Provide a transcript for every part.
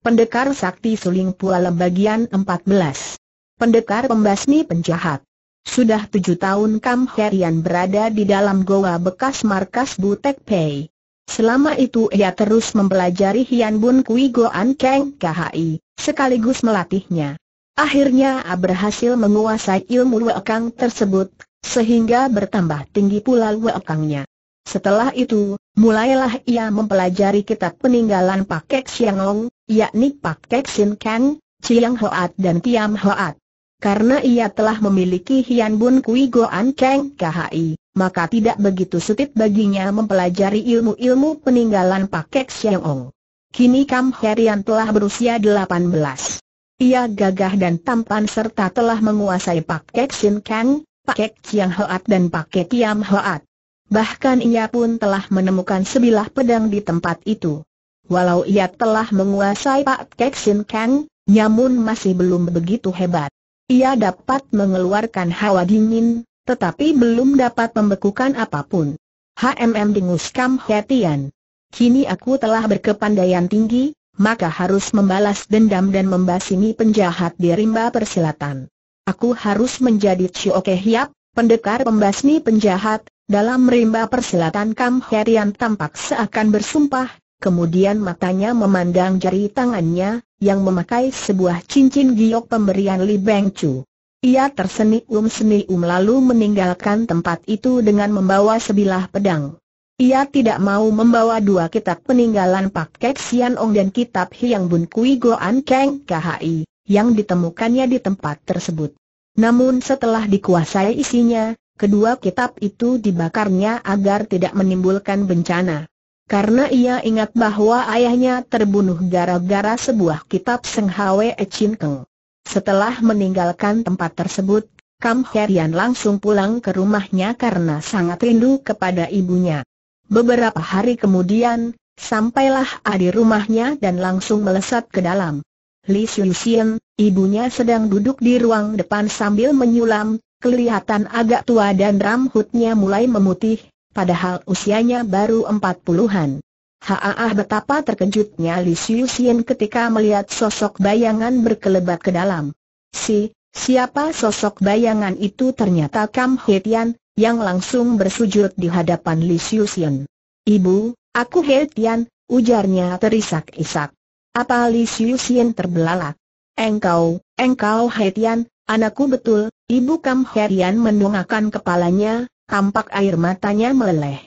Pendekar Sakti Suling Pualem bagian 14. Pendekar Pembasmi Penjahat. Sudah tujuh tahun Kam Herian berada di dalam goa bekas markas Butek Pei. Selama itu ia terus mempelajari Hian Bun Kui Goan Keng KHI, sekaligus melatihnya. Akhirnya ia berhasil menguasai ilmu Wekang tersebut, sehingga bertambah tinggi pula Wekangnya. Setelah itu, Mulailah ia mempelajari kitab peninggalan Pak Kek yakni Pak Kek Sin Kang, Chiang Hoat dan Tiam Hoat. Karena ia telah memiliki Hian Bun Kui Goan Kang KHI, maka tidak begitu sulit baginya mempelajari ilmu-ilmu peninggalan Pak Kek Kini Kam Herian telah berusia 18. Ia gagah dan tampan serta telah menguasai Pak Kek Sin Kang, Pak Kek Chiang Hoat dan Pak Kek Tiam Hoat. Bahkan ia pun telah menemukan sebilah pedang di tempat itu. Walau ia telah menguasai Pak Keksin Kang, namun masih belum begitu hebat. Ia dapat mengeluarkan hawa dingin, tetapi belum dapat membekukan apapun. HMM Dingus Kam Hetian. Kini aku telah berkepandaian tinggi, maka harus membalas dendam dan membasimi penjahat di rimba persilatan. Aku harus menjadi Chioke pendekar pembasmi penjahat, dalam rimba persilatan Kam Herian tampak seakan bersumpah, kemudian matanya memandang jari tangannya, yang memakai sebuah cincin giok pemberian Li Beng Chu. Ia tersenyum-senyum lalu meninggalkan tempat itu dengan membawa sebilah pedang. Ia tidak mau membawa dua kitab peninggalan Pak Kek Sian Ong dan kitab Hiang Bun Kui An Keng KHI, yang ditemukannya di tempat tersebut. Namun setelah dikuasai isinya, Kedua kitab itu dibakarnya agar tidak menimbulkan bencana. Karena ia ingat bahwa ayahnya terbunuh gara-gara sebuah kitab Seng Hwe Chin Keng. Setelah meninggalkan tempat tersebut, Kam Herian langsung pulang ke rumahnya karena sangat rindu kepada ibunya. Beberapa hari kemudian, sampailah A rumahnya dan langsung melesat ke dalam. Li Xian, ibunya sedang duduk di ruang depan sambil menyulam, kelihatan agak tua dan rambutnya mulai memutih, padahal usianya baru empat puluhan. Haah betapa terkejutnya Li Xian ketika melihat sosok bayangan berkelebat ke dalam. Si, siapa sosok bayangan itu ternyata Kam Hetian, yang langsung bersujud di hadapan Li Xian. Ibu, aku Hetian, ujarnya terisak-isak. Apa Li Xian terbelalak? Engkau, engkau Hetian, Anakku betul, Ibu Kam Herian mendongakkan kepalanya, tampak air matanya meleleh.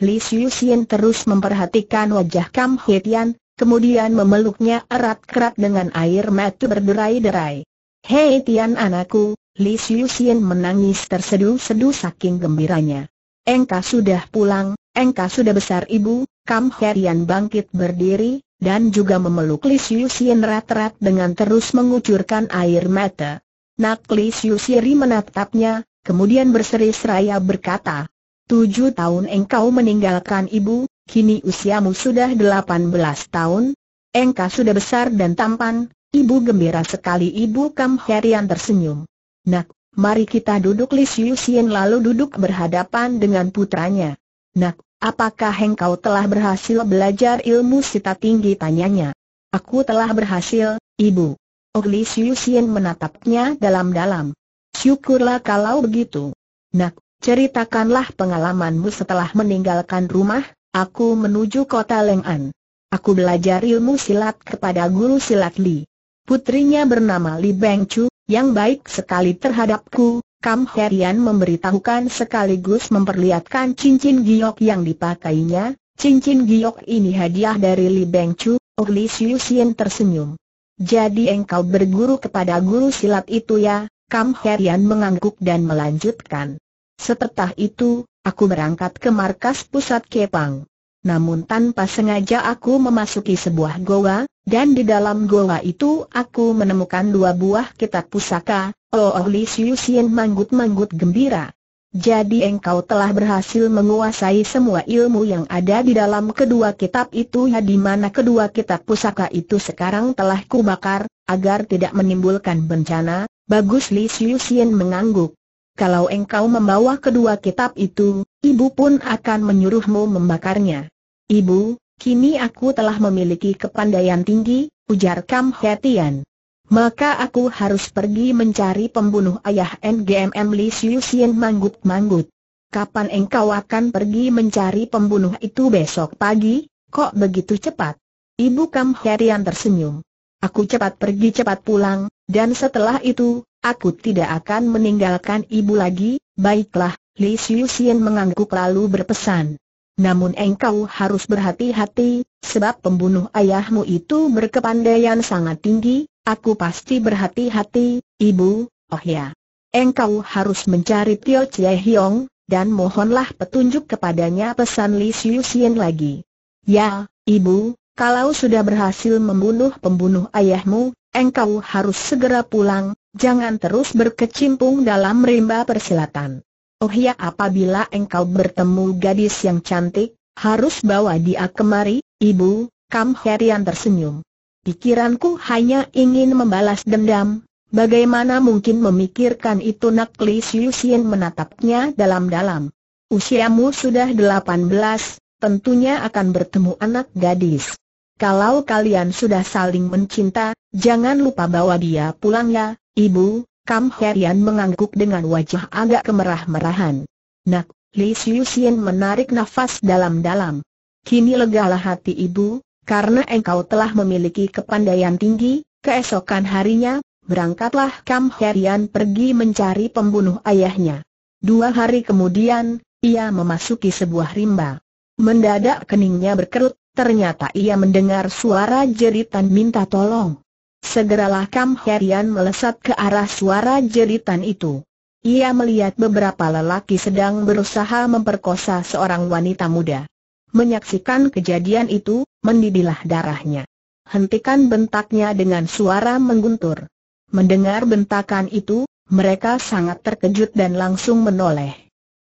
Li Xiuxian terus memperhatikan wajah Kam Herian, kemudian memeluknya erat-kerat dengan air mata berderai-derai. Hei Tian anakku, Li Xiuxian menangis tersedu sedu saking gembiranya. Engkau sudah pulang, engkau sudah besar ibu, Kam Herian bangkit berdiri, dan juga memeluk Li Xiuxian erat-erat dengan terus mengucurkan air mata. Nak, Naklis Yusiri menatapnya, kemudian berseri-seraya berkata, Tujuh tahun engkau meninggalkan ibu, kini usiamu sudah delapan belas tahun, engkau sudah besar dan tampan, ibu gembira sekali ibu Kam Herian tersenyum. Nak, mari kita duduk Li Xiuxian lalu duduk berhadapan dengan putranya. Nak, apakah engkau telah berhasil belajar ilmu sita tinggi tanyanya? Aku telah berhasil, ibu. Ogli Siu Sien menatapnya dalam-dalam. Syukurlah kalau begitu. Nak, ceritakanlah pengalamanmu setelah meninggalkan rumah, aku menuju kota Leng'an. Aku belajar ilmu silat kepada guru silat Li. Putrinya bernama Li Beng Chu, yang baik sekali terhadapku, Kam Herian memberitahukan sekaligus memperlihatkan cincin giok yang dipakainya, cincin giok ini hadiah dari Li Beng Chu, Ogli Siu Sien tersenyum. Jadi engkau berguru kepada guru silat itu ya, Kam Herian mengangguk dan melanjutkan. Setelah itu, aku berangkat ke markas pusat Kepang. Namun tanpa sengaja aku memasuki sebuah goa, dan di dalam goa itu aku menemukan dua buah kitab pusaka, Oh, oh Li Siu Sien manggut-manggut gembira. Jadi engkau telah berhasil menguasai semua ilmu yang ada di dalam kedua kitab itu ya di mana kedua kitab pusaka itu sekarang telah kubakar, agar tidak menimbulkan bencana, bagus Li Xiu Xian mengangguk. Kalau engkau membawa kedua kitab itu, ibu pun akan menyuruhmu membakarnya. Ibu, kini aku telah memiliki kepandaian tinggi, ujar Kam Hetian maka aku harus pergi mencari pembunuh ayah NGMM Li Xiuxian manggut-manggut. Kapan engkau akan pergi mencari pembunuh itu besok pagi? Kok begitu cepat? Ibu Kam Herian tersenyum. Aku cepat pergi cepat pulang, dan setelah itu, aku tidak akan meninggalkan ibu lagi, baiklah, Li Xiuxian mengangguk lalu berpesan. Namun engkau harus berhati-hati, sebab pembunuh ayahmu itu berkepandaian sangat tinggi, Aku pasti berhati-hati, Ibu, oh ya. Engkau harus mencari Tio Chie Hiong, dan mohonlah petunjuk kepadanya pesan Li Xiu Xian lagi. Ya, Ibu, kalau sudah berhasil membunuh pembunuh ayahmu, engkau harus segera pulang, jangan terus berkecimpung dalam rimba persilatan. Oh ya apabila engkau bertemu gadis yang cantik, harus bawa dia kemari, Ibu, Kam Herian tersenyum. Pikiranku hanya ingin membalas dendam, bagaimana mungkin memikirkan itu Nak Li Siusien menatapnya dalam-dalam. Usiamu sudah 18, tentunya akan bertemu anak gadis. Kalau kalian sudah saling mencinta, jangan lupa bawa dia pulang ya, ibu. Kam Herian mengangguk dengan wajah agak kemerah-merahan. Nak, Li Siusien menarik nafas dalam-dalam. Kini legalah hati ibu, karena engkau telah memiliki kepandaian tinggi, keesokan harinya, berangkatlah Kam Herian pergi mencari pembunuh ayahnya. Dua hari kemudian, ia memasuki sebuah rimba. Mendadak keningnya berkerut, ternyata ia mendengar suara jeritan minta tolong. Segeralah Kam Herian melesat ke arah suara jeritan itu. Ia melihat beberapa lelaki sedang berusaha memperkosa seorang wanita muda. Menyaksikan kejadian itu, mendidihlah darahnya. Hentikan bentaknya dengan suara mengguntur. Mendengar bentakan itu, mereka sangat terkejut dan langsung menoleh.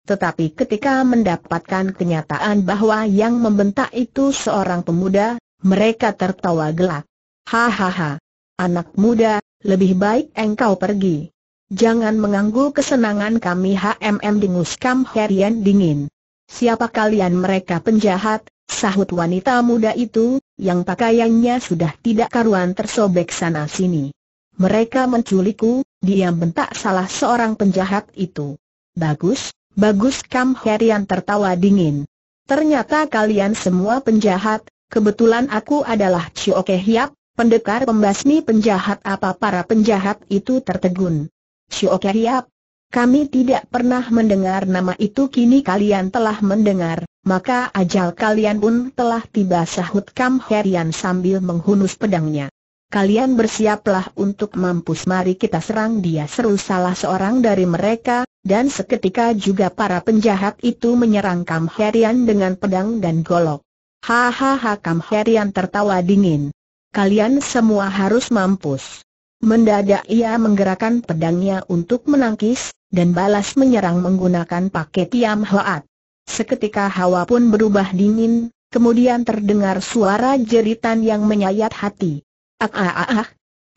Tetapi ketika mendapatkan kenyataan bahwa yang membentak itu seorang pemuda, mereka tertawa gelak. Hahaha, anak muda, lebih baik engkau pergi. Jangan mengganggu kesenangan kami HMM Dingus Kam Herian dingin. Siapa kalian mereka penjahat? Sahut wanita muda itu, yang pakaiannya sudah tidak karuan tersobek sana-sini. Mereka menculikku, Diam bentak salah seorang penjahat itu. Bagus, bagus Kam Herian tertawa dingin. Ternyata kalian semua penjahat, kebetulan aku adalah Chioke Hiap, pendekar pembasmi penjahat apa para penjahat itu tertegun. Chioke Hiap, kami tidak pernah mendengar nama itu kini kalian telah mendengar, maka ajal kalian pun telah tiba sahut Kam Herian sambil menghunus pedangnya. Kalian bersiaplah untuk mampus mari kita serang dia seru salah seorang dari mereka, dan seketika juga para penjahat itu menyerang Kam Herian dengan pedang dan golok. Hahaha Kam Herian tertawa dingin. Kalian semua harus mampus. Mendadak ia menggerakkan pedangnya untuk menangkis, dan balas menyerang menggunakan pakai Tiam Hoat. Seketika hawa pun berubah dingin, kemudian terdengar suara jeritan yang menyayat hati. Ak ah ah ah,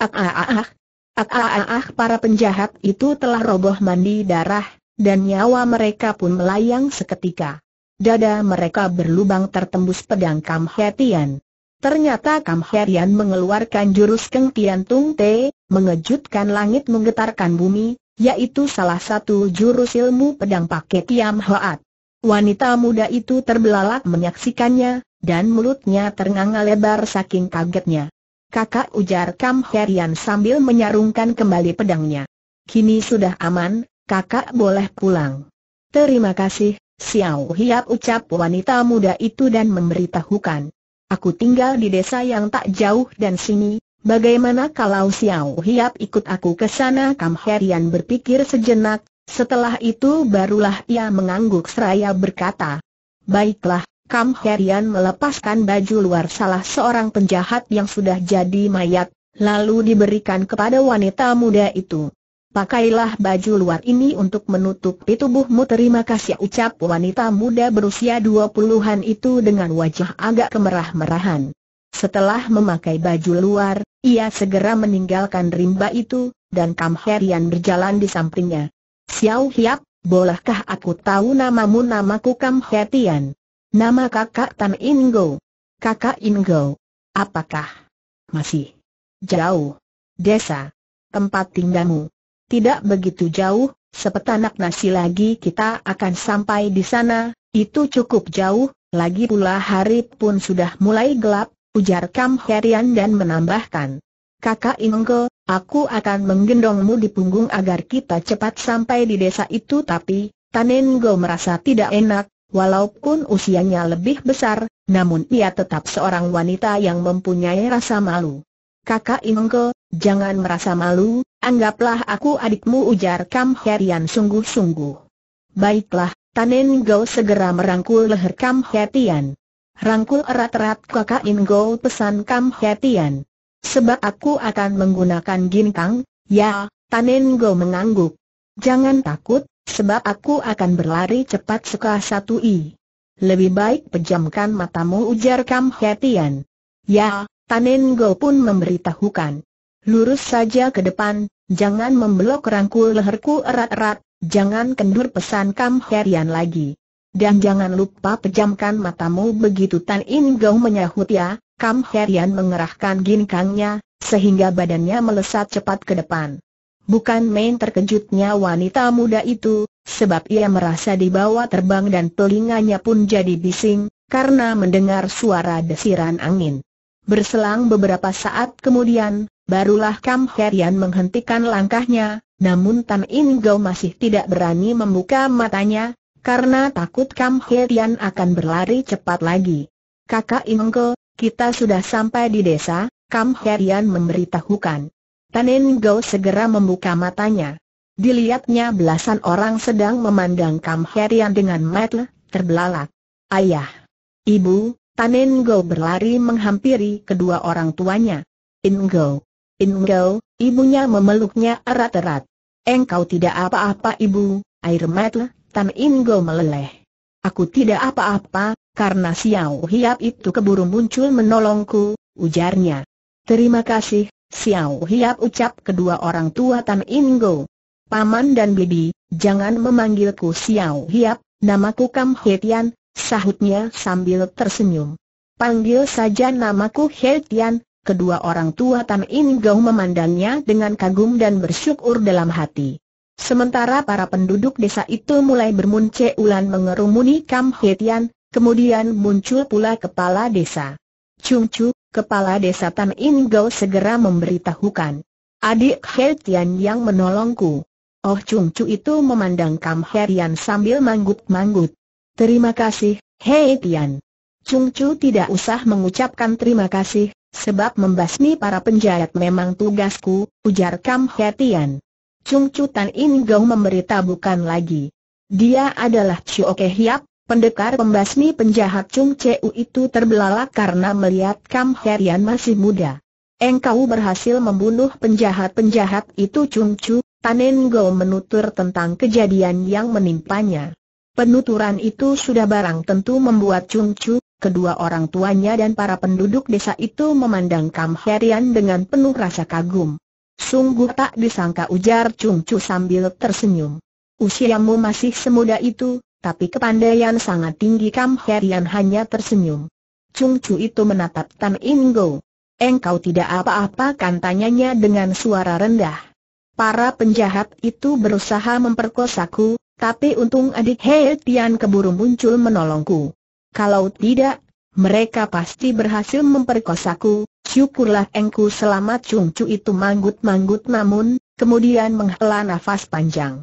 ak ah ah ah, ak ah ah ah para penjahat itu telah roboh mandi darah, dan nyawa mereka pun melayang seketika. Dada mereka berlubang tertembus pedang Kam Hetian. Ternyata Kam Herian mengeluarkan jurus Keng Tian Tung Te, mengejutkan langit menggetarkan bumi, yaitu salah satu jurus ilmu pedang pakai Tiam Hoat. Wanita muda itu terbelalak menyaksikannya, dan mulutnya ternganga lebar saking kagetnya. Kakak ujar Kam Herian sambil menyarungkan kembali pedangnya. Kini sudah aman, kakak boleh pulang. Terima kasih, Xiao Hiap ucap wanita muda itu dan memberitahukan. Aku tinggal di desa yang tak jauh dan sini, Bagaimana kalau Xiao Hiap ikut aku ke sana? Kam Herian berpikir sejenak, setelah itu barulah ia mengangguk seraya berkata, Baiklah, Kam Herian melepaskan baju luar salah seorang penjahat yang sudah jadi mayat, lalu diberikan kepada wanita muda itu. Pakailah baju luar ini untuk menutupi tubuhmu terima kasih ucap wanita muda berusia dua puluhan itu dengan wajah agak kemerah-merahan. Setelah memakai baju luar, ia segera meninggalkan rimba itu, dan Kam Herian berjalan di sampingnya. Xiao Hiap, bolehkah aku tahu namamu namaku Kam Herian? Nama kakak Tan Ingo. Kakak Ingo. Apakah? Masih. Jauh. Desa. Tempat tinggalmu. Tidak begitu jauh, sepetanak nasi lagi kita akan sampai di sana, itu cukup jauh, lagi pula hari pun sudah mulai gelap, ujar Kam Herian dan menambahkan. Kakak Ingo, aku akan menggendongmu di punggung agar kita cepat sampai di desa itu tapi, Tanen Go merasa tidak enak, walaupun usianya lebih besar, namun ia tetap seorang wanita yang mempunyai rasa malu. Kakak Ingo, jangan merasa malu, anggaplah aku adikmu ujar Kam Herian sungguh-sungguh. Baiklah, Tanen Go segera merangkul leher Kam Herian. Rangkul erat-erat kakak Inggo pesan Kam Hetian. Sebab aku akan menggunakan ginkang, ya, Tanengo mengangguk. Jangan takut, sebab aku akan berlari cepat suka satu i. Lebih baik pejamkan matamu ujar Kam Hetian. Ya, Tanengo pun memberitahukan. Lurus saja ke depan, jangan membelok rangkul leherku erat-erat, jangan kendur pesan Kam Hetian lagi. Dan jangan lupa pejamkan matamu begitu Tan In Gau menyahut ya, Kam Herian mengerahkan ginkangnya, sehingga badannya melesat cepat ke depan. Bukan main terkejutnya wanita muda itu, sebab ia merasa dibawa terbang dan telinganya pun jadi bising, karena mendengar suara desiran angin. Berselang beberapa saat kemudian, barulah Kam Herian menghentikan langkahnya, namun Tan In Gau masih tidak berani membuka matanya, karena takut Kam Hetian akan berlari cepat lagi. Kakak Inggo, kita sudah sampai di desa, Kam Hetian memberitahukan. Tan Inggo segera membuka matanya. Dilihatnya belasan orang sedang memandang Kam Hetian dengan mata terbelalak. Ayah, ibu, Tan Inggo berlari menghampiri kedua orang tuanya. Inggo, Inggo, ibunya memeluknya erat-erat. Engkau tidak apa-apa ibu, air mata Tam Ingo meleleh. Aku tidak apa-apa, karena Xiao Hiap itu keburu muncul menolongku, ujarnya. Terima kasih, Xiao Hiap ucap kedua orang tua Tam Ingo. Paman dan Bibi, jangan memanggilku Xiao Hiap, namaku Kam Hetian, sahutnya sambil tersenyum. Panggil saja namaku Hetian, kedua orang tua Tam Ingo memandangnya dengan kagum dan bersyukur dalam hati. Sementara para penduduk desa itu mulai bermunculan mengerumuni Kam Hetian, kemudian muncul pula kepala desa. Chung Chu, kepala desa Tan In Gao segera memberitahukan. Adik Hetian yang menolongku. Oh Chung Chu itu memandang Kam Hetian sambil manggut-manggut. Terima kasih, Hetian. Chung Chu tidak usah mengucapkan terima kasih, sebab membasmi para penjahat memang tugasku, ujar Kam Hetian. Cungcutan ini Gau memberita bukan lagi. Dia adalah Ke Hiap, pendekar pembasmi penjahat Chung Cheu itu terbelalak karena melihat Kam Herian masih muda. Engkau berhasil membunuh penjahat-penjahat itu Chung Chu, Tanen Gau menutur tentang kejadian yang menimpanya. Penuturan itu sudah barang tentu membuat Chung Chu, kedua orang tuanya dan para penduduk desa itu memandang Kam Herian dengan penuh rasa kagum. Sungguh tak disangka ujar Chung Chu sambil tersenyum. Usiamu masih semuda itu, tapi kepandaian sangat tinggi Kam Herian hanya tersenyum. Chung Chu itu menatap Tan Ingo. Engkau tidak apa-apa kan tanyanya dengan suara rendah. Para penjahat itu berusaha memperkosaku, tapi untung adik Hei Tian keburu muncul menolongku. Kalau tidak, mereka pasti berhasil memperkosaku, Syukurlah engku selamat cungcu itu manggut-manggut namun, kemudian menghela nafas panjang.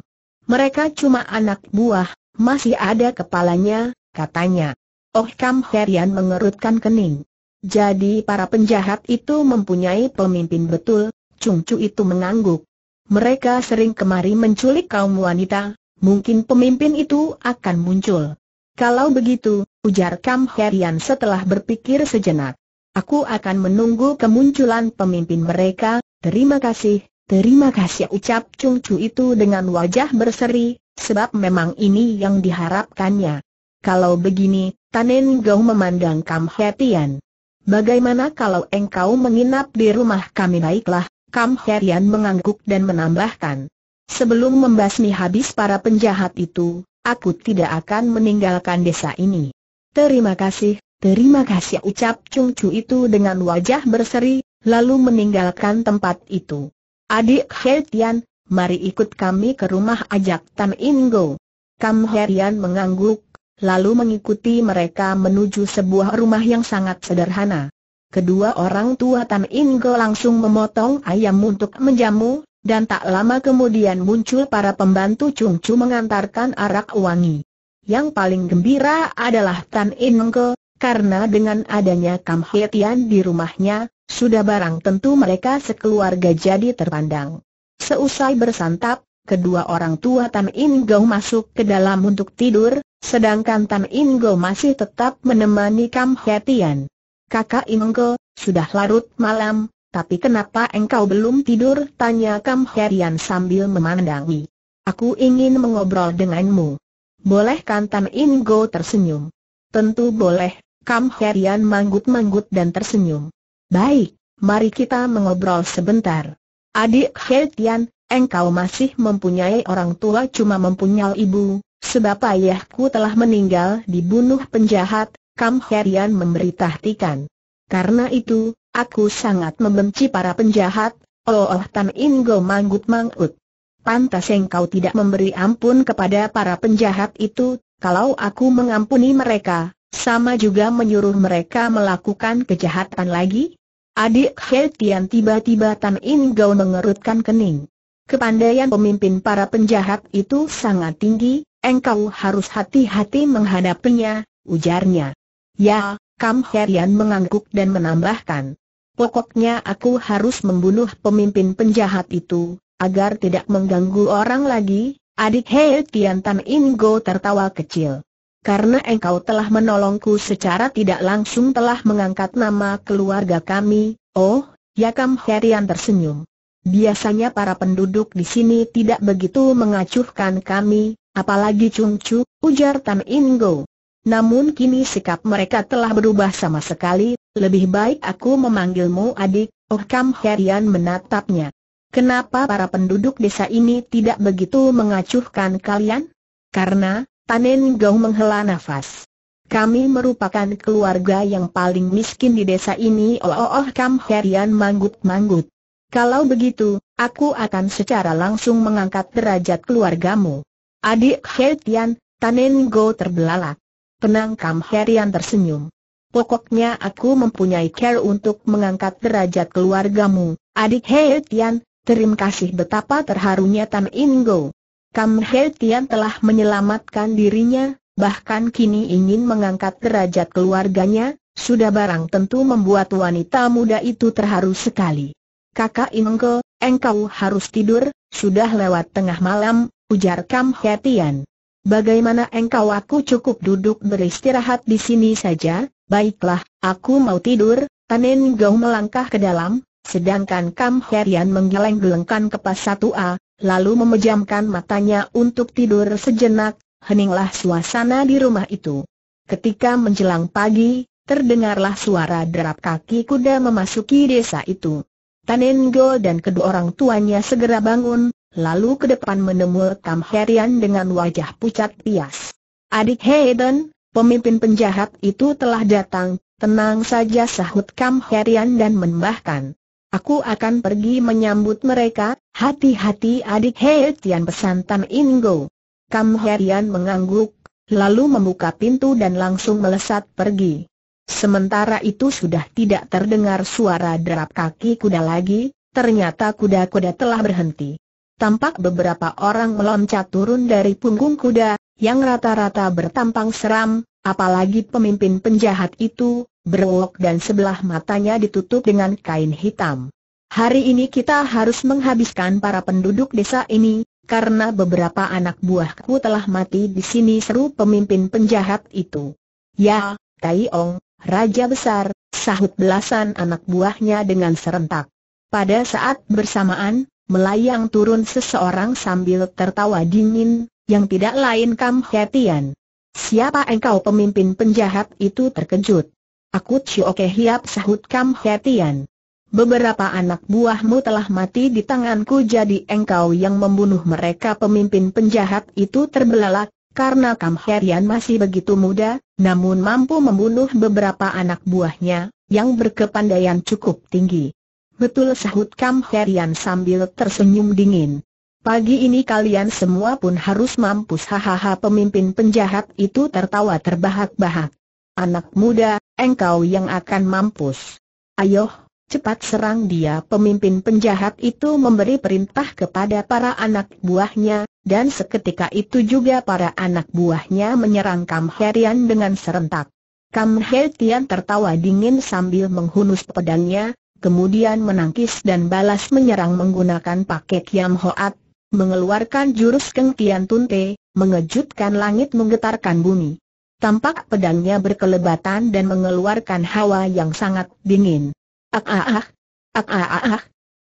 Mereka cuma anak buah, masih ada kepalanya, katanya. Oh Kam Herian mengerutkan kening. Jadi para penjahat itu mempunyai pemimpin betul, cungcu itu mengangguk. Mereka sering kemari menculik kaum wanita, mungkin pemimpin itu akan muncul. Kalau begitu, ujar Kam Herian setelah berpikir sejenak. Aku akan menunggu kemunculan pemimpin mereka, terima kasih, terima kasih ucap Chung Chu itu dengan wajah berseri, sebab memang ini yang diharapkannya. Kalau begini, Tanen Gau memandang Kam Hetian. Bagaimana kalau engkau menginap di rumah kami baiklah, Kam Herian mengangguk dan menambahkan. Sebelum membasmi habis para penjahat itu, aku tidak akan meninggalkan desa ini. Terima kasih, Terima kasih ucap Chung Chu itu dengan wajah berseri, lalu meninggalkan tempat itu. Adik He Tian, mari ikut kami ke rumah ajak Tan Ingo. Kam He Tian mengangguk, lalu mengikuti mereka menuju sebuah rumah yang sangat sederhana. Kedua orang tua Tan Ingo langsung memotong ayam untuk menjamu, dan tak lama kemudian muncul para pembantu Chung Chu mengantarkan arak wangi. Yang paling gembira adalah Tan Ingo, karena dengan adanya Kam Hetian di rumahnya, sudah barang tentu mereka sekeluarga jadi terpandang. Seusai bersantap, kedua orang tua Tan In Go masuk ke dalam untuk tidur, sedangkan Tan In Go masih tetap menemani Kam Hetian. Kakak In Go, sudah larut malam, tapi kenapa engkau belum tidur? Tanya Kam Tian sambil memandangi. Aku ingin mengobrol denganmu. Boleh kan In Go tersenyum? Tentu boleh, Kam Herian manggut-manggut dan tersenyum. Baik, mari kita mengobrol sebentar. Adik Herian, engkau masih mempunyai orang tua cuma mempunyai ibu, sebab ayahku telah meninggal dibunuh penjahat, Kam Herian memberi Karena itu, aku sangat membenci para penjahat, oh, oh Tan Ingo manggut-manggut. Pantas engkau tidak memberi ampun kepada para penjahat itu, kalau aku mengampuni mereka, sama juga menyuruh mereka melakukan kejahatan lagi? Adik He Tian tiba-tiba Tan In Gao mengerutkan kening. Kepandaian pemimpin para penjahat itu sangat tinggi, engkau harus hati-hati menghadapinya, ujarnya. Ya, Kam Herian mengangguk dan menambahkan. Pokoknya aku harus membunuh pemimpin penjahat itu, agar tidak mengganggu orang lagi, adik He Tian Tan In Go tertawa kecil karena engkau telah menolongku secara tidak langsung telah mengangkat nama keluarga kami, oh, Yakam Herian tersenyum. Biasanya para penduduk di sini tidak begitu mengacuhkan kami, apalagi Chung Chu, ujar Tan Ingo. Namun kini sikap mereka telah berubah sama sekali, lebih baik aku memanggilmu adik, Oh Kam Herian menatapnya. Kenapa para penduduk desa ini tidak begitu mengacuhkan kalian? Karena, Tanen Gong menghela nafas. Kami merupakan keluarga yang paling miskin di desa ini. Oh, oh, oh Kam Herian manggut-manggut. Kalau begitu, aku akan secara langsung mengangkat derajat keluargamu. Adik Herian, Tanen terbelalak. Penang Kam Herian tersenyum. Pokoknya aku mempunyai care untuk mengangkat derajat keluargamu, adik Tian, Terima kasih betapa terharunya Tan Ingo. Kam He Tian telah menyelamatkan dirinya, bahkan kini ingin mengangkat derajat keluarganya, sudah barang tentu membuat wanita muda itu terharu sekali. Kakak Inengke, engkau harus tidur, sudah lewat tengah malam, ujar Kam He Tian. Bagaimana engkau aku cukup duduk beristirahat di sini saja, baiklah, aku mau tidur, Tanen Gau melangkah ke dalam, sedangkan Kam Herian menggeleng-gelengkan kepas 1 A, lalu memejamkan matanya untuk tidur sejenak, heninglah suasana di rumah itu. Ketika menjelang pagi, terdengarlah suara derap kaki kuda memasuki desa itu. Tanengo dan kedua orang tuanya segera bangun, lalu ke depan menemui Kam Herian dengan wajah pucat pias. Adik Hayden, pemimpin penjahat itu telah datang, tenang saja sahut Kam Herian dan menambahkan. Aku akan pergi menyambut mereka, hati-hati adik Hei Tian pesan Tan Ingo. Kam Herian mengangguk, lalu membuka pintu dan langsung melesat pergi. Sementara itu sudah tidak terdengar suara derap kaki kuda lagi, ternyata kuda-kuda telah berhenti. Tampak beberapa orang meloncat turun dari punggung kuda, yang rata-rata bertampang seram, apalagi pemimpin penjahat itu, berwok dan sebelah matanya ditutup dengan kain hitam. Hari ini kita harus menghabiskan para penduduk desa ini, karena beberapa anak buahku telah mati di sini seru pemimpin penjahat itu. Ya, Tai Taiong, Raja Besar, sahut belasan anak buahnya dengan serentak. Pada saat bersamaan, melayang turun seseorang sambil tertawa dingin, yang tidak lain Kam Hetian. Siapa engkau pemimpin penjahat itu terkejut. Aku Chioke Hiap sahut Kam Hetian. Beberapa anak buahmu telah mati di tanganku jadi engkau yang membunuh mereka pemimpin penjahat itu terbelalak, karena Kam Herian masih begitu muda, namun mampu membunuh beberapa anak buahnya, yang berkepandaian cukup tinggi. Betul sahut Kam Herian sambil tersenyum dingin. Pagi ini kalian semua pun harus mampus hahaha pemimpin penjahat itu tertawa terbahak-bahak. Anak muda, engkau yang akan mampus. Ayo, cepat serang dia pemimpin penjahat itu memberi perintah kepada para anak buahnya, dan seketika itu juga para anak buahnya menyerang Kam Herian dengan serentak. Kam Herian tertawa dingin sambil menghunus pedangnya, kemudian menangkis dan balas menyerang menggunakan paket Kiam Hoat, mengeluarkan jurus Keng Tunte, mengejutkan langit menggetarkan bumi. Tampak pedangnya berkelebatan dan mengeluarkan hawa yang sangat dingin. Ak ah ah, ak ah ah ah,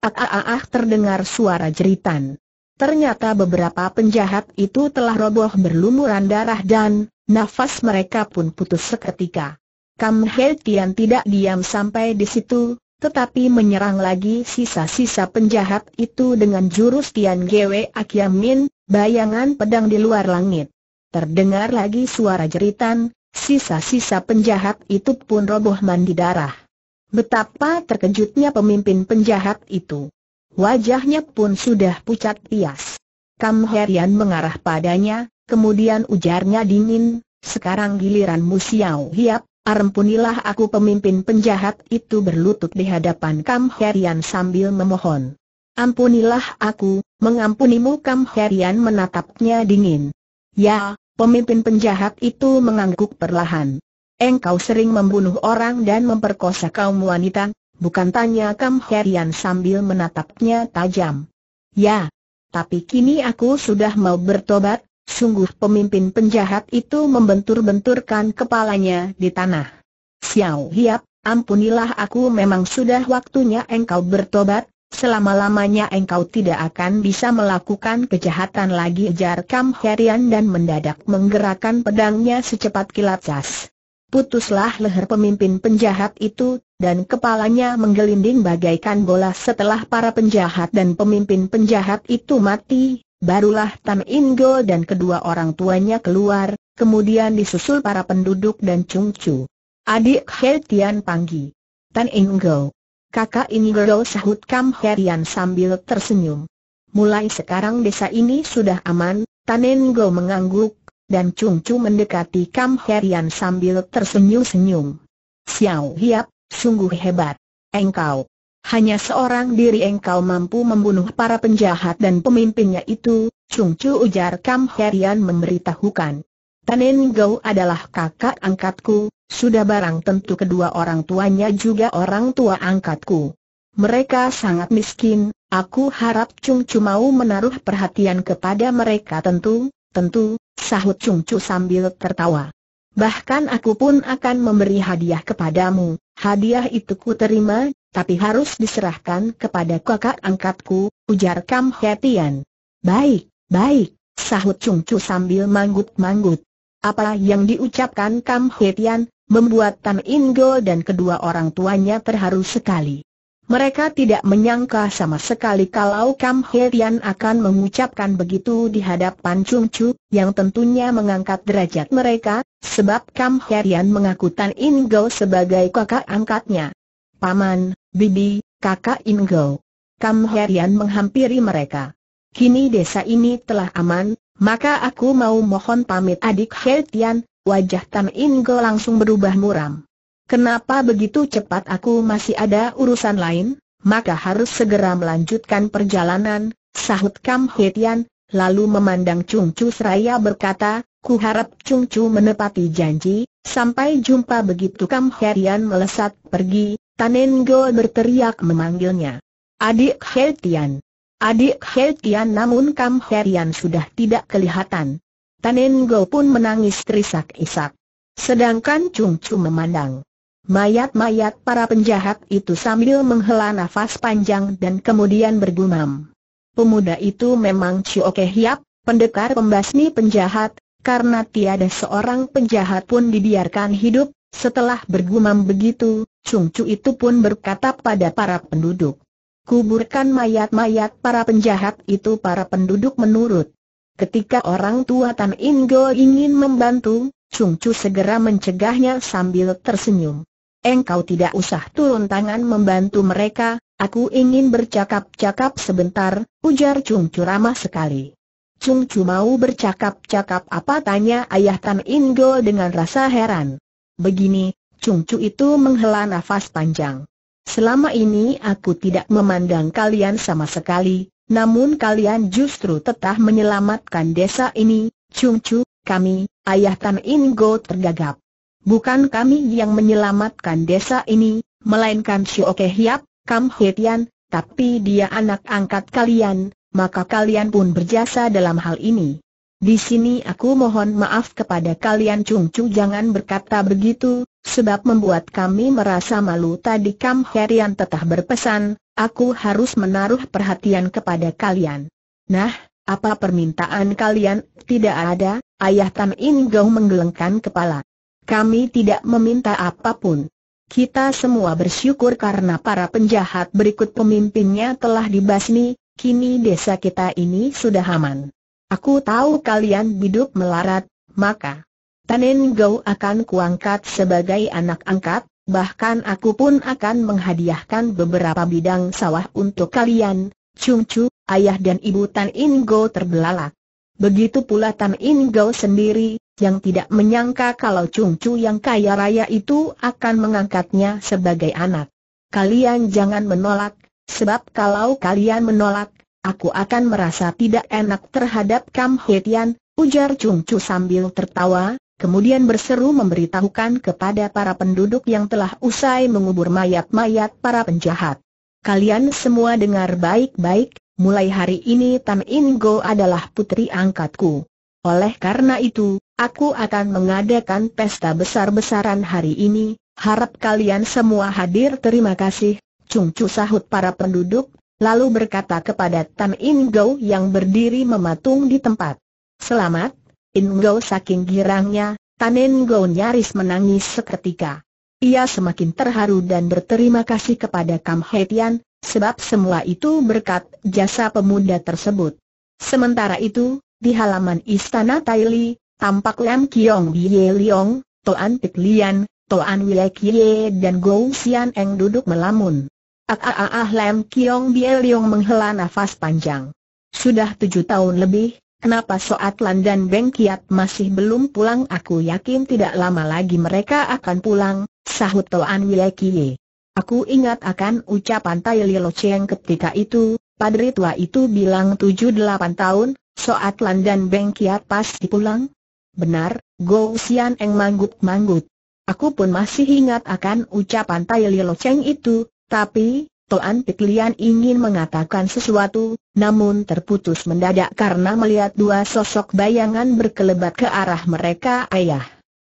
ak ah ah ah, ah ah ah terdengar suara jeritan. Ternyata beberapa penjahat itu telah roboh berlumuran darah dan nafas mereka pun putus seketika. Kam Hel Tian tidak diam sampai di situ, tetapi menyerang lagi sisa-sisa penjahat itu dengan jurus Tian Gwe Akyamin, bayangan pedang di luar langit. Terdengar lagi suara jeritan, sisa-sisa penjahat itu pun roboh mandi darah. Betapa terkejutnya pemimpin penjahat itu. Wajahnya pun sudah pucat pias. Kam Herian mengarah padanya, kemudian ujarnya dingin, sekarang giliranmu Xiao Hiap, arempunilah aku pemimpin penjahat itu berlutut di hadapan Kam Herian sambil memohon. Ampunilah aku, mengampunimu Kam Herian menatapnya dingin. Ya, pemimpin penjahat itu mengangguk perlahan. Engkau sering membunuh orang dan memperkosa kaum wanita, bukan tanya Kam Herian sambil menatapnya tajam. Ya, tapi kini aku sudah mau bertobat, sungguh pemimpin penjahat itu membentur-benturkan kepalanya di tanah. Xiao Hiap, ampunilah aku memang sudah waktunya engkau bertobat, Selama-lamanya engkau tidak akan bisa melakukan kejahatan lagi ujar Kam Herian dan mendadak menggerakkan pedangnya secepat kilat cas. Putuslah leher pemimpin penjahat itu, dan kepalanya menggelinding bagaikan bola setelah para penjahat dan pemimpin penjahat itu mati, barulah Tan Ingo dan kedua orang tuanya keluar, kemudian disusul para penduduk dan Chung Chu. Adik Hei Tian Panggi. Tan Ingo kakak ini sahut Kam Herian sambil tersenyum. Mulai sekarang desa ini sudah aman, Tanen Go mengangguk, dan Chung Chu mendekati Kam Herian sambil tersenyum-senyum. Xiao Hiap, sungguh hebat. Engkau. Hanya seorang diri engkau mampu membunuh para penjahat dan pemimpinnya itu, Chung Chu ujar Kam Herian memberitahukan. Tanen Gou adalah kakak angkatku, sudah barang tentu kedua orang tuanya juga orang tua angkatku. Mereka sangat miskin, aku harap Chung Chu mau menaruh perhatian kepada mereka tentu, tentu, sahut Chung Chu sambil tertawa. Bahkan aku pun akan memberi hadiah kepadamu, hadiah itu ku terima, tapi harus diserahkan kepada kakak angkatku, ujar Kam Hetian. Baik, baik, sahut Chung Chu sambil manggut-manggut. Apa yang diucapkan Kam Hetian, membuat Tam Ingo dan kedua orang tuanya terharu sekali. Mereka tidak menyangka sama sekali kalau Kam Hetian akan mengucapkan begitu di hadapan Chung Chu, yang tentunya mengangkat derajat mereka, sebab Kam Hetian mengaku Tan Ingo sebagai kakak angkatnya. Paman, Bibi, kakak Ingo. Kam Herian menghampiri mereka. Kini desa ini telah aman, maka aku mau mohon pamit adik He Tian, wajah Tam In langsung berubah muram. Kenapa begitu cepat aku masih ada urusan lain, maka harus segera melanjutkan perjalanan, sahut Kam He Tian, lalu memandang Chung Chu seraya berkata, ku harap Chung Chu menepati janji, sampai jumpa begitu Kam He melesat pergi, Tan Go berteriak memanggilnya. Adik He Tian. Adik He Tian namun Kam Herian sudah tidak kelihatan. Tanen Go pun menangis terisak-isak. Sedangkan Chung Chu memandang mayat-mayat para penjahat itu sambil menghela nafas panjang dan kemudian bergumam. Pemuda itu memang Chioke Hiap, pendekar pembasmi penjahat, karena tiada seorang penjahat pun dibiarkan hidup, setelah bergumam begitu, Chung Chu itu pun berkata pada para penduduk kuburkan mayat-mayat para penjahat itu para penduduk menurut. Ketika orang tua Tan Ingo ingin membantu, Chung Chu segera mencegahnya sambil tersenyum. Engkau tidak usah turun tangan membantu mereka, aku ingin bercakap-cakap sebentar, ujar Chung Chu ramah sekali. Chung Chu mau bercakap-cakap apa tanya ayah Tan Ingo dengan rasa heran. Begini, Chung Chu itu menghela nafas panjang. Selama ini aku tidak memandang kalian sama sekali, namun kalian justru tetap menyelamatkan desa ini, Cungcu, kami, ayah Tan Ingo tergagap. Bukan kami yang menyelamatkan desa ini, melainkan Shioke Hiap, Kam Hetian, tapi dia anak angkat kalian, maka kalian pun berjasa dalam hal ini. Di sini aku mohon maaf kepada kalian Chung Chung jangan berkata begitu, sebab membuat kami merasa malu tadi Kam Herian tetap berpesan, aku harus menaruh perhatian kepada kalian. Nah, apa permintaan kalian? Tidak ada, Ayah Tan In Gau menggelengkan kepala. Kami tidak meminta apapun. Kita semua bersyukur karena para penjahat berikut pemimpinnya telah dibasmi, kini desa kita ini sudah aman. Aku tahu kalian hidup melarat, maka Tanin Gou akan kuangkat sebagai anak angkat, bahkan aku pun akan menghadiahkan beberapa bidang sawah untuk kalian, Chung Chu, ayah dan ibu Tanin Gou terbelalak. Begitu pula Tanin Gou sendiri, yang tidak menyangka kalau Chung Chu yang kaya raya itu akan mengangkatnya sebagai anak. Kalian jangan menolak, sebab kalau kalian menolak, aku akan merasa tidak enak terhadap Kam Hetian, ujar Chung Chu sambil tertawa, kemudian berseru memberitahukan kepada para penduduk yang telah usai mengubur mayat-mayat para penjahat. Kalian semua dengar baik-baik, mulai hari ini Tan In Go adalah putri angkatku. Oleh karena itu, aku akan mengadakan pesta besar-besaran hari ini, harap kalian semua hadir terima kasih. Chung Chu sahut para penduduk lalu berkata kepada Tan In yang berdiri mematung di tempat. Selamat, In saking girangnya, Tan Ingo nyaris menangis seketika. Ia semakin terharu dan berterima kasih kepada Kam Hetian, sebab semua itu berkat jasa pemuda tersebut. Sementara itu, di halaman istana Taili, tampak Lam Kiong Ye Leong, Toan Pik Lian, Toan Wile Kie dan Gou Sian Eng duduk melamun. Ah ah Lem Kiong Biel Yong menghela nafas panjang. Sudah tujuh tahun lebih, kenapa Soat Lan dan Beng Kiat masih belum pulang? Aku yakin tidak lama lagi mereka akan pulang, sahut Toan Kie. Aku ingat akan ucapan Tai Lo Cheng ketika itu, Padri tua itu bilang tujuh delapan tahun, Soat Lan dan Beng Kiat pasti pulang. Benar, Go Xian Eng manggut-manggut. Aku pun masih ingat akan ucapan Tai Lo Cheng itu, tapi, Toan Piklian ingin mengatakan sesuatu, namun terputus mendadak karena melihat dua sosok bayangan berkelebat ke arah mereka ayah.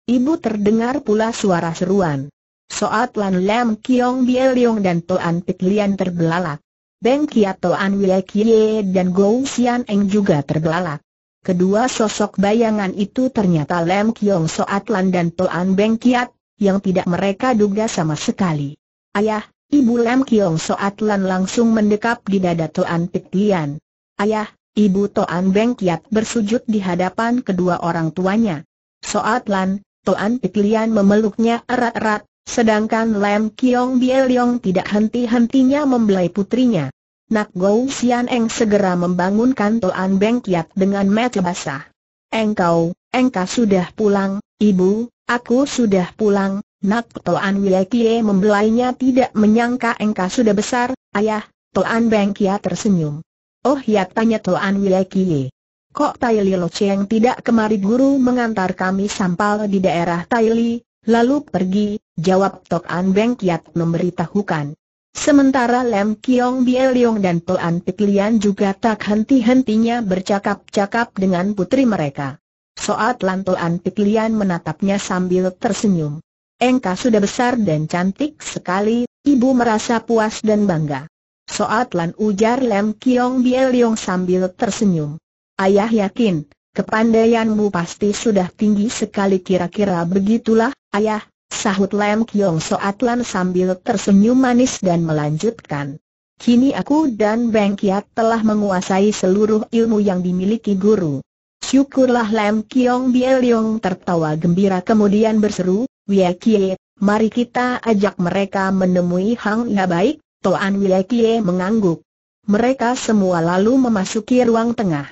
Ibu terdengar pula suara seruan. Soat Lan Lam Kiong Bie Leong dan Toan Piklian terbelalak. Beng Kia Toan Wie Kie dan Gou Xian Eng juga terbelalak. Kedua sosok bayangan itu ternyata Lam Kiong Soat Lan dan Toan Beng Kiat, yang tidak mereka duga sama sekali. Ayah, Ibu Lam Kiong Soat Lan langsung mendekap di dada Toan Pek Lian. Ayah, Ibu Toan Beng Kiat bersujud di hadapan kedua orang tuanya. Soat Lan, Toan Pek Lian memeluknya erat-erat, sedangkan Lam Kiong Bieliong tidak henti-hentinya membelai putrinya. Nak Gou Sian Eng segera membangunkan Toan Beng Kiat dengan mata basah. Engkau, engkau sudah pulang, ibu, aku sudah pulang, Nak Toan Kie membelainya tidak menyangka engkau sudah besar, ayah, Toan Beng Kia tersenyum. Oh ya tanya Toan Kie. Kok Tai Li Lo Cheng tidak kemari guru mengantar kami sampal di daerah Tai Li, lalu pergi, jawab Toan Beng Kiat memberitahukan. Sementara Lem Kiong Biel Leong dan Toan Pik Lian juga tak henti-hentinya bercakap-cakap dengan putri mereka. Soat Lan Pik Lian menatapnya sambil tersenyum. Engkau sudah besar dan cantik sekali, ibu merasa puas dan bangga. Soatlan ujar Lem Kiong Biel Yong sambil tersenyum. Ayah yakin, kepandaianmu pasti sudah tinggi sekali kira-kira begitulah, ayah, sahut Lem Kiong Soatlan sambil tersenyum manis dan melanjutkan. Kini aku dan Beng Kiat telah menguasai seluruh ilmu yang dimiliki guru. Syukurlah Lem Kiong Biel Yong tertawa gembira kemudian berseru, Wiekie, mari kita ajak mereka menemui Hang Ya Baik, Toan Wiekie mengangguk. Mereka semua lalu memasuki ruang tengah.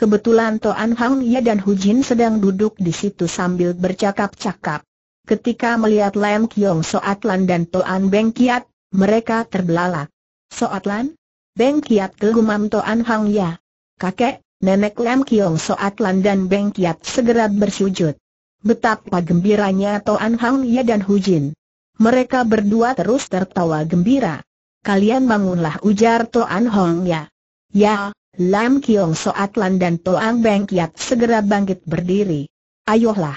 Kebetulan Toan Hang Ya dan Hu Jin sedang duduk di situ sambil bercakap-cakap. Ketika melihat Lam Kiong Soatlan dan Toan Beng Kiat, mereka terbelalak. Soatlan, Beng Kiat kegumam Toan Hang Ya. Kakek, nenek Lam Kiong Soatlan dan Beng Kiat segera bersujud. Betapa gembiranya Toan Hang Ya dan Hu Jin. Mereka berdua terus tertawa gembira. Kalian bangunlah ujar Toan Hong Ya. Ya, Lam Kiong Soat Lan dan Toang Beng Kiat segera bangkit berdiri. Ayolah.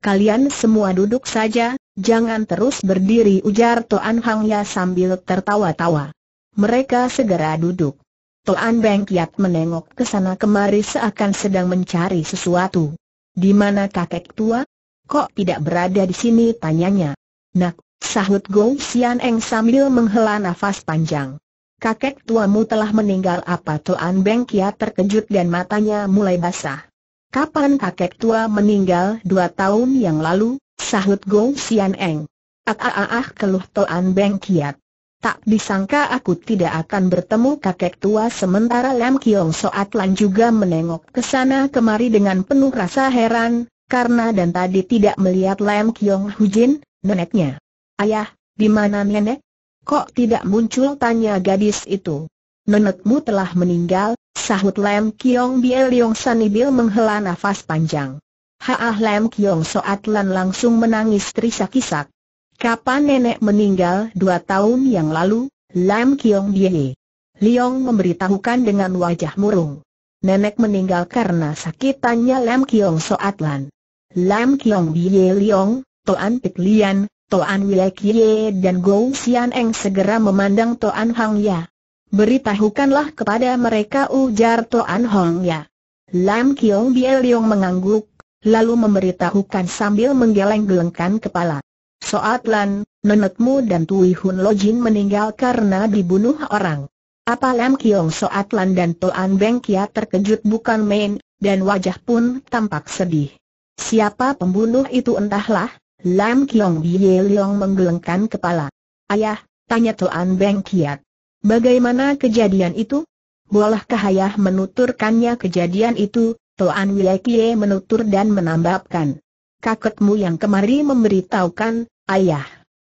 Kalian semua duduk saja, jangan terus berdiri ujar Toan Hong Ya sambil tertawa-tawa. Mereka segera duduk. Toan Beng Kiat menengok ke sana kemari seakan sedang mencari sesuatu. Di mana kakek tua? Kok tidak berada di sini tanyanya? Nak, sahut Gong Xian Eng sambil menghela nafas panjang. Kakek tuamu telah meninggal apa Toan Beng Kia terkejut dan matanya mulai basah. Kapan kakek tua meninggal dua tahun yang lalu, sahut Gong Xian Eng. Ah ah ah, ah keluh Toan Beng Kiat. Tak disangka aku tidak akan bertemu kakek tua sementara Lam Kiong Soat Lan juga menengok ke sana kemari dengan penuh rasa heran, karena dan tadi tidak melihat Lam Kiong Hujin, neneknya. Ayah, di mana nenek? Kok tidak muncul tanya gadis itu? Nenekmu telah meninggal, sahut Lam Kiong Biel Yong Sanibil menghela nafas panjang. Haah Lam Kiong Soat Lan langsung menangis terisak-isak. Kapan nenek meninggal dua tahun yang lalu, Lam Kiong Bie? Liong memberitahukan dengan wajah murung. Nenek meninggal karena sakit tanya Lam Kiong Soatlan. Lam Kiong Bie Liong, Toan Pik Lian, Toan Wile Kie dan Gou Sian Eng segera memandang Toan Hang Ya. Beritahukanlah kepada mereka ujar Toan Hong Ya. Lam Kiong Bie Liong mengangguk, lalu memberitahukan sambil menggeleng-gelengkan kepala. Soat Lan, nenekmu dan Tui Hun Lojin meninggal karena dibunuh orang. Apa Lam Kiong Soat Lan dan Toan Beng Kia terkejut bukan main, dan wajah pun tampak sedih. Siapa pembunuh itu entahlah, Lam Kiong Ye Leong menggelengkan kepala. Ayah, tanya Toan Beng Kia. Bagaimana kejadian itu? Bolehkah ayah menuturkannya kejadian itu? Toan Wile Kie menutur dan menambahkan. Kakekmu yang kemari memberitahukan, Ayah.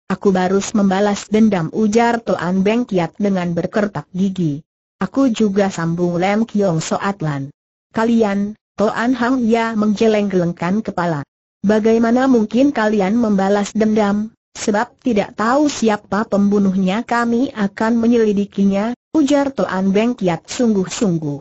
Aku baru membalas dendam ujar Toan Beng Kiat dengan berkertak gigi. Aku juga sambung Lem Kiong Soat Lan. Kalian, Toan Hang Ya menggeleng-gelengkan kepala. Bagaimana mungkin kalian membalas dendam? Sebab tidak tahu siapa pembunuhnya kami akan menyelidikinya, ujar Toan Beng Kiat sungguh-sungguh.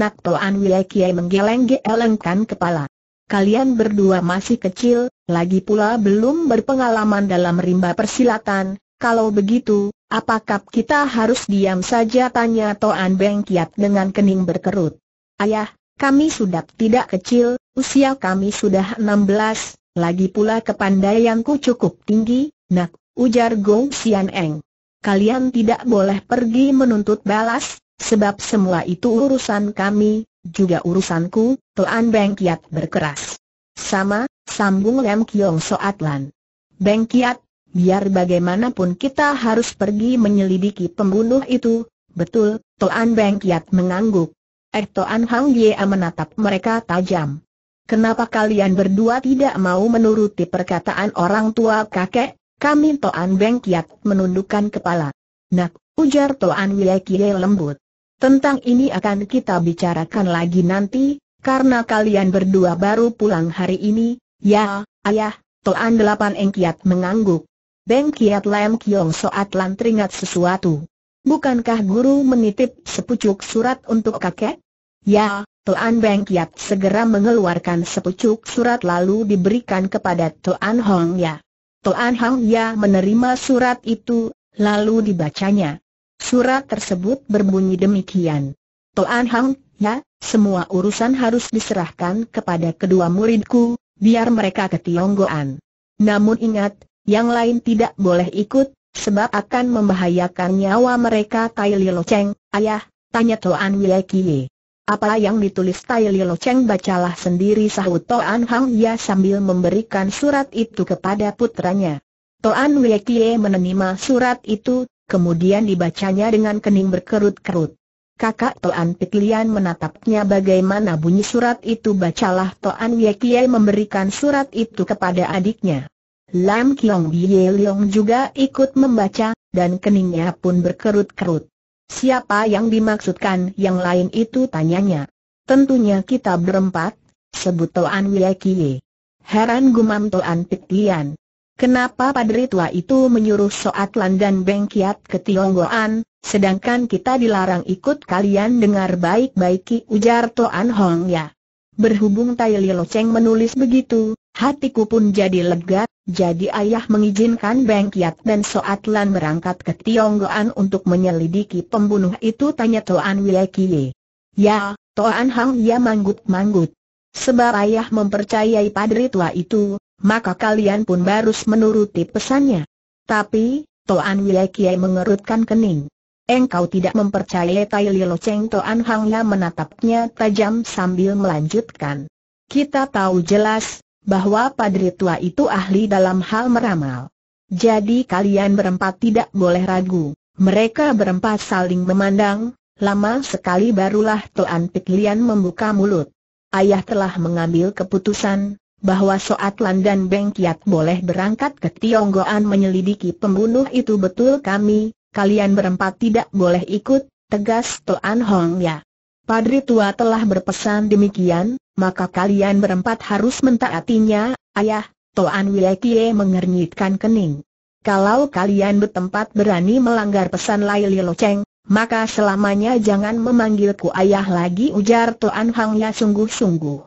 Nak Toan Wilekiai menggeleng-gelengkan kepala kalian berdua masih kecil, lagi pula belum berpengalaman dalam rimba persilatan, kalau begitu, apakah kita harus diam saja tanya Toan Beng Kiat dengan kening berkerut. Ayah, kami sudah tidak kecil, usia kami sudah 16, lagi pula kepandaianku cukup tinggi, nak, ujar Gong Xian Eng. Kalian tidak boleh pergi menuntut balas, sebab semua itu urusan kami, juga urusanku, Tuan Beng Kiat berkeras. Sama, sambung Lem Kiong Soat Lan. Beng Kiat, biar bagaimanapun kita harus pergi menyelidiki pembunuh itu, betul, Tuan Beng Kiat mengangguk. Eh Tuan Hang Ye menatap mereka tajam. Kenapa kalian berdua tidak mau menuruti perkataan orang tua kakek? Kami Toan Beng Kiat menundukkan kepala. Nak, ujar Toan Wiyakie lembut. Tentang ini akan kita bicarakan lagi nanti, karena kalian berdua baru pulang hari ini, ya, ayah, Toan Delapan Engkiat mengangguk. Beng Kiat Lam Kiong Soat Lan teringat sesuatu. Bukankah guru menitip sepucuk surat untuk kakek? Ya, Toan Beng Kiat segera mengeluarkan sepucuk surat lalu diberikan kepada Toan Hong Ya. Toan Hong Ya menerima surat itu, lalu dibacanya. Surat tersebut berbunyi demikian. Toan Hang, ya, semua urusan harus diserahkan kepada kedua muridku, biar mereka ke Tionggoan. Namun ingat, yang lain tidak boleh ikut, sebab akan membahayakan nyawa mereka Tai Lo Cheng, ayah, tanya Toan Kie. Apa yang ditulis Tai Lo Cheng bacalah sendiri sahut Toan Hang Ya sambil memberikan surat itu kepada putranya. Toan Kie menerima surat itu, kemudian dibacanya dengan kening berkerut-kerut. Kakak Toan Piklian menatapnya bagaimana bunyi surat itu bacalah Toan Ye memberikan surat itu kepada adiknya. Lam Kiong Bie Leong juga ikut membaca, dan keningnya pun berkerut-kerut. Siapa yang dimaksudkan yang lain itu tanyanya. Tentunya kita berempat, sebut Toan Ye Heran gumam Toan Piklian. Kenapa padri tua itu menyuruh Soatlan dan Beng Kiat ke Tionggoan, sedangkan kita dilarang ikut kalian dengar baik-baik Ki ujar Toan Hong ya. Berhubung Tai Lo Cheng menulis begitu, hatiku pun jadi lega, jadi ayah mengizinkan Beng Kiat dan Soatlan Lan berangkat ke Tionggoan untuk menyelidiki pembunuh itu tanya Toan Kie. Ya, Toan Hong ya manggut-manggut. Sebab ayah mempercayai padri tua itu, maka kalian pun harus menuruti pesannya. Tapi, Toan Wei Kiai mengerutkan kening. Engkau tidak mempercayai Tai Lilo Cheng Toan Hangya menatapnya tajam sambil melanjutkan. Kita tahu jelas, bahwa padri tua itu ahli dalam hal meramal. Jadi kalian berempat tidak boleh ragu. Mereka berempat saling memandang, lama sekali barulah Toan Pik membuka mulut. Ayah telah mengambil keputusan, bahwa Soatlan dan Beng Kiat boleh berangkat ke Tionggoan menyelidiki pembunuh itu betul kami, kalian berempat tidak boleh ikut, tegas Toan Hong ya. Padri tua telah berpesan demikian, maka kalian berempat harus mentaatinya, ayah, Toan Wilekie mengernyitkan kening. Kalau kalian bertempat berani melanggar pesan Lai Lilo Cheng, maka selamanya jangan memanggilku ayah lagi ujar Toan Hong Ya sungguh-sungguh.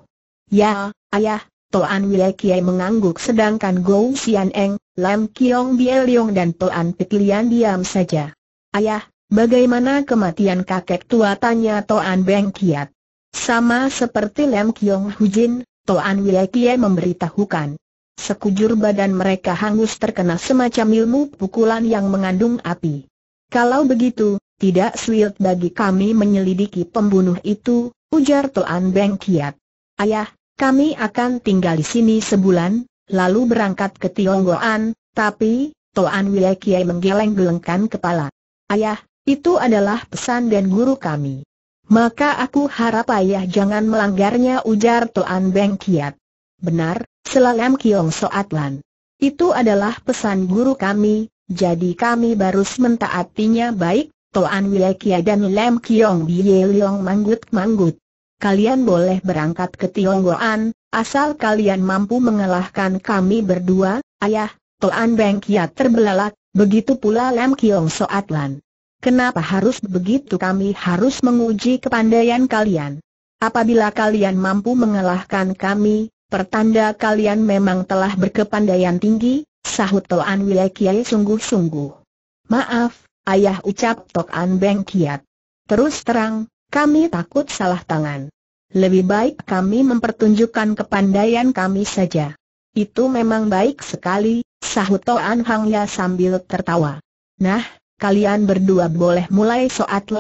Ya, ayah, Toan Wei Kiai mengangguk sedangkan Gou Sian Eng, Lam Kiong Bieliong dan Toan Pitlian diam saja. Ayah, bagaimana kematian kakek tua tanya Toan Beng Kiat. Sama seperti Lam Kiong Hujin, Toan Wei Kiai memberitahukan. Sekujur badan mereka hangus terkena semacam ilmu pukulan yang mengandung api. Kalau begitu, tidak sulit bagi kami menyelidiki pembunuh itu, ujar Toan Beng Kiat. Ayah, kami akan tinggal di sini sebulan, lalu berangkat ke Tionggoan, tapi, Toan Wile menggeleng-gelengkan kepala. Ayah, itu adalah pesan dan guru kami. Maka aku harap ayah jangan melanggarnya ujar Toan Beng Kiat. Benar, selalam Kiong Soatlan. Itu adalah pesan guru kami, jadi kami baru mentaatinya baik, Toan Wile dan Lem Kiong Bie Liong Manggut Manggut kalian boleh berangkat ke Tionggoan, asal kalian mampu mengalahkan kami berdua, ayah, Toan Beng Kia terbelalak, begitu pula Lam Kiong Soatlan. Kenapa harus begitu kami harus menguji kepandaian kalian? Apabila kalian mampu mengalahkan kami, pertanda kalian memang telah berkepandaian tinggi, sahut Toan Wile Kiai sungguh-sungguh. Maaf, ayah ucap Toan Beng Kiat. Terus terang, kami takut salah tangan. Lebih baik kami mempertunjukkan kepandaian kami saja. Itu memang baik sekali, sahut Toan Hang sambil tertawa. Nah, kalian berdua boleh mulai soat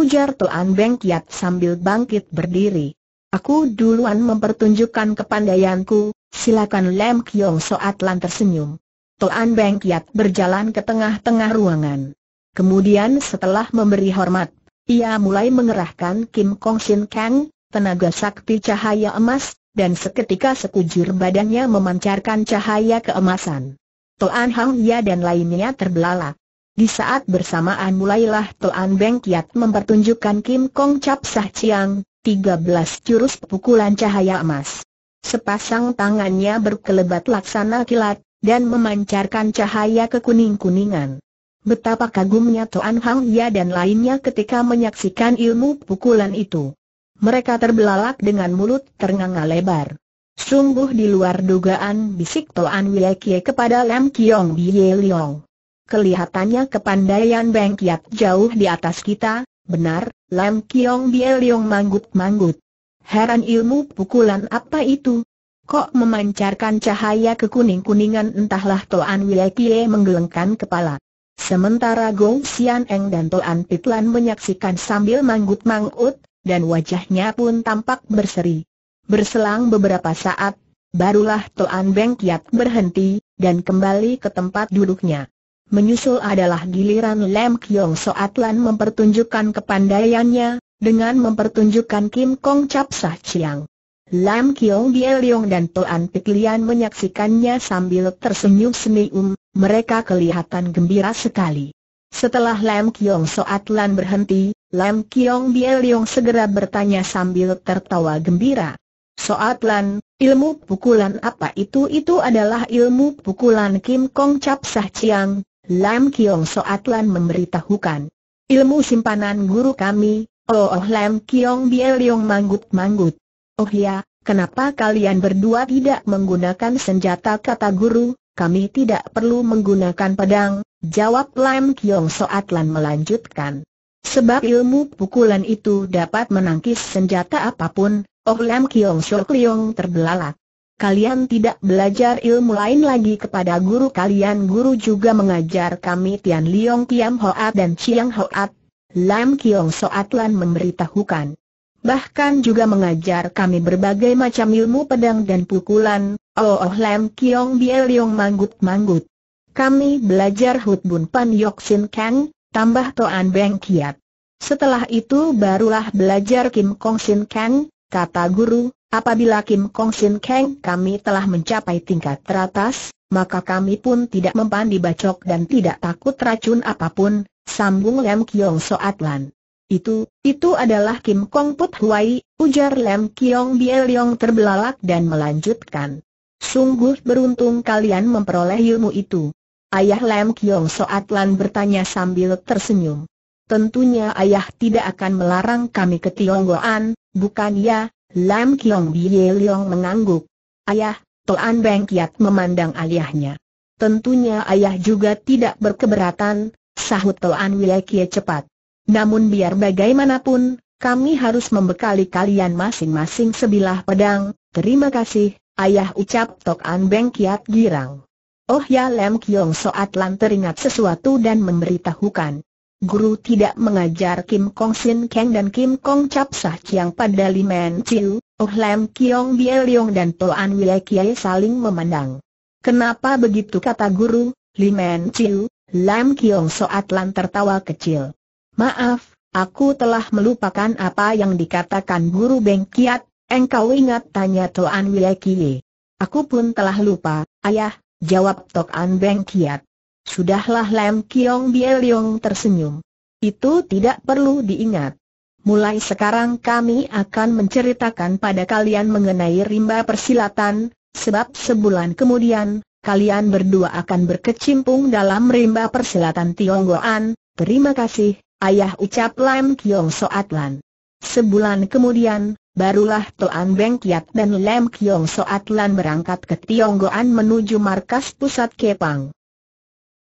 ujar Toan Beng Kiat sambil bangkit berdiri. Aku duluan mempertunjukkan kepandaianku, silakan Lem Kiong Soat Lan tersenyum. Toan Beng Kiat berjalan ke tengah-tengah ruangan. Kemudian setelah memberi hormat, ia mulai mengerahkan Kim Kong Shin Kang, tenaga sakti cahaya emas, dan seketika sekujur badannya memancarkan cahaya keemasan. Toan Hang Ya dan lainnya terbelalak. Di saat bersamaan mulailah Toan Beng Kiat mempertunjukkan Kim Kong Cap Sah Chiang, 13 jurus pukulan cahaya emas. Sepasang tangannya berkelebat laksana kilat, dan memancarkan cahaya kekuning-kuningan. Betapa kagumnya Toan Hang Ya dan lainnya ketika menyaksikan ilmu pukulan itu. Mereka terbelalak dengan mulut ternganga lebar. Sungguh di luar dugaan bisik Toan Kie kepada Lam Kiong Bie Liong. Kelihatannya kepandaian Beng Kiat jauh di atas kita, benar, Lam Kiong Bie Liong manggut-manggut. Heran ilmu pukulan apa itu? Kok memancarkan cahaya kekuning-kuningan entahlah Toan Kie menggelengkan kepala. Sementara Gong Xian Eng dan Toan Pitlan menyaksikan sambil manggut-manggut, dan wajahnya pun tampak berseri. Berselang beberapa saat, barulah Toan Beng Kiat berhenti, dan kembali ke tempat duduknya. Menyusul adalah giliran Lam Kiong Soatlan mempertunjukkan kepandaiannya, dengan mempertunjukkan Kim Kong Cap Sah Chiang. Lam Kiong Liang dan Toan Pik menyaksikannya sambil tersenyum-senyum, mereka kelihatan gembira sekali. Setelah Lam Kiong Soat Lan berhenti, Lam Kiong Liang segera bertanya sambil tertawa gembira. Soat Lan, ilmu pukulan apa itu? Itu adalah ilmu pukulan Kim Kong Cap Sah Chiang, Lam Kiong Soat Lan memberitahukan. Ilmu simpanan guru kami, Oh, oh Lam Kiong Liang manggut-manggut. Oh ya, kenapa kalian berdua tidak menggunakan senjata kata guru, kami tidak perlu menggunakan pedang, jawab Lam Kiong Soatlan melanjutkan. Sebab ilmu pukulan itu dapat menangkis senjata apapun, Oh Lam Kiong Sok Liong terbelalak. Kalian tidak belajar ilmu lain lagi kepada guru kalian Guru juga mengajar kami Tian Liong Kiam Hoat dan Chiang Hoat Lam Kiong Soatlan memberitahukan Bahkan juga mengajar kami berbagai macam ilmu pedang dan pukulan, Oh Oh Lam Kiong Biel Yong manggut-manggut. Kami belajar Hut Bun Pan Yok Sin Kang, tambah Toan Beng Kiat. Setelah itu barulah belajar Kim Kong Sin Kang, kata guru, apabila Kim Kong Sin Kang kami telah mencapai tingkat teratas, maka kami pun tidak mempan dibacok dan tidak takut racun apapun, sambung Lam Kiong Soat Lan. Itu, itu adalah Kim Kong Put Huai, ujar Lem Kiong Bielyong terbelalak dan melanjutkan. Sungguh beruntung kalian memperoleh ilmu itu. Ayah Lem Kiong Soat Lan bertanya sambil tersenyum. Tentunya ayah tidak akan melarang kami ke Tionggoan, bukan ya? Lam Kiong Leong mengangguk. Ayah, Toan Beng Kiat memandang ayahnya. Tentunya ayah juga tidak berkeberatan, sahut Toan Kie cepat. Namun biar bagaimanapun, kami harus membekali kalian masing-masing sebilah pedang, terima kasih, ayah ucap Tok An Beng kiat girang. Oh ya Lem Kiong Soat Lan teringat sesuatu dan memberitahukan. Guru tidak mengajar Kim Kong Sin Kang dan Kim Kong Chap Sah Chiang pada Limen Chiu, Oh Lem Kiong Bie Leong dan An Wie Kiai saling memandang. Kenapa begitu kata guru, Limen Chiu, Lem Kiong Soat Lan tertawa kecil. Maaf, aku telah melupakan apa yang dikatakan Guru Bengkiat, engkau ingat tanya Toan Kie. Aku pun telah lupa, ayah, jawab Toan Bengkiat. Sudahlah Lam Kiong Leong tersenyum. Itu tidak perlu diingat. Mulai sekarang kami akan menceritakan pada kalian mengenai rimba persilatan, sebab sebulan kemudian, kalian berdua akan berkecimpung dalam rimba persilatan Tionggoan, terima kasih, Ayah ucap Lam Kiong Soat Lan. Sebulan kemudian, barulah Toan Beng Kiat dan Lam Kiong Soat Lan berangkat ke Tionggoan menuju markas pusat Kepang.